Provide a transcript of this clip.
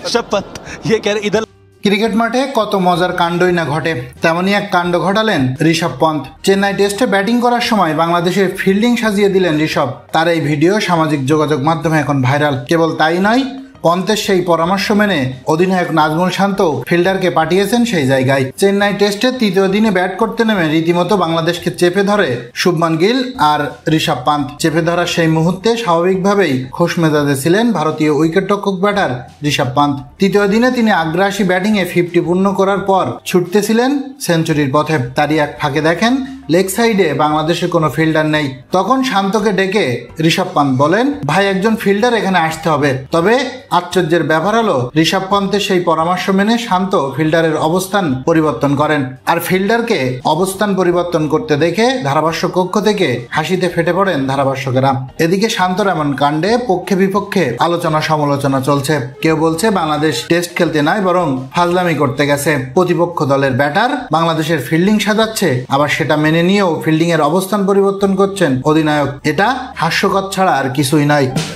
Rishabh Pant cricket মাঠে কত মজার কাণ্ডই না ঘটে তেমনই এক কাণ্ড ঘটালেন ঋষভ পন্থ চেন্নাই টেস্টে ব্যাটিং করার সময় বাংলাদেশের ফিল্ডিং সাজিয়ে দিলেন ঋষভ তার এই ভিডিও সামাজিক যোগাযোগ মাধ্যমে এখন ভাইরাল কেবল তাই নয় পন্তের সেই পরামর্শ মেনে অধিনায়ক নাজমুল শান্ত ফিল্ডারকে পাঠিয়েছেন সেই জায়গায় চেন্নাই টেস্টের তৃতীয় দিনে ব্যাট করতে নেমে রীতিমতো বাংলাদেশকে চেপে ধরে শুভমান গিল আর ঋষভ পান্ত চেপে ধরার সেই মুহূর্তে স্বাভাবিকভাবেই খোশ মেজাজে ছিলেন ভারতীয় রক্ষক ব্যাটার ঋষভ পান্ত তৃতীয় দিনে তিনি আগ্রাসী ব্যাটিংয়ে ফিফটি পূর্ণ করার পর ছুটতেছিলেন সেঞ্চুরির পথে তারই এক ফাঁকে দেখেন লেগ সাইডে বাংলাদেশের কোনো ফিল্ডার নেই তখন শান্তকে ডেকে ঋষভ পান্ত বলেন ভাই একজন ফিল্ডার এখানে আসতে হবে তবে আশ্চর্যের ব্যাপার হলো ঋষভ পান্তের সেই পরামর্শ মেনে শান্ত ফিল্ডারের অবস্থান পরিবর্তন করেন আর ফিল্ডারকে অবস্থান পরিবর্তন করতে দেখে ধারাভাষ্য কক্ষ থেকে হাসিতে ফেটে পড়েন ধারাভাষ্যকেরা এদিকে শান্তর এমন কাণ্ডে পক্ষে বিপক্ষে আলোচনা সমালোচনা চলছে কেউ বলছে বাংলাদেশ টেস্ট খেলতে নাই বরং ফাজলামি করতে গেছে প্রতিপক্ষ দলের ব্যাটার বাংলাদেশের ফিল্ডিং সাজাচ্ছে আবার সেটা মেনে মেনে নিয়েও ফিল্ডিংয়ের অবস্থান পরিবর্তন করছেন অধিনায়ক এটা হাস্যকর ছাড়া আর কিছুই নয়